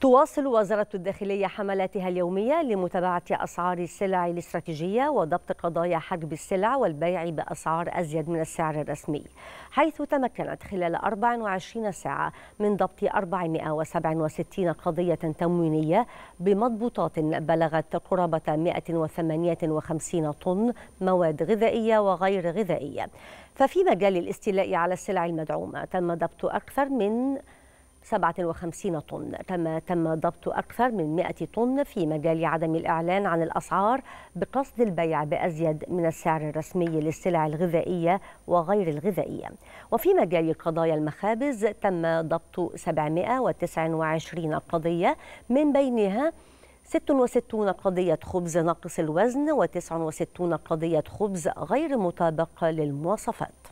تواصل وزارة الداخلية حملاتها اليومية لمتابعة أسعار السلع الاستراتيجية وضبط قضايا حجب السلع والبيع بأسعار أزيد من السعر الرسمي حيث تمكنت خلال 24 ساعة من ضبط 467 قضية تموينية بمضبوطات بلغت قرابة 158 طن مواد غذائية وغير غذائية ففي مجال الاستيلاء على السلع المدعومة تم ضبط أكثر من 57 طن تم تم ضبط أكثر من 100 طن في مجال عدم الإعلان عن الأسعار بقصد البيع بأزيد من السعر الرسمي للسلع الغذائية وغير الغذائية وفي مجال قضايا المخابز تم ضبط 729 قضية من بينها 66 قضية خبز ناقص الوزن و69 قضية خبز غير مطابق للمواصفات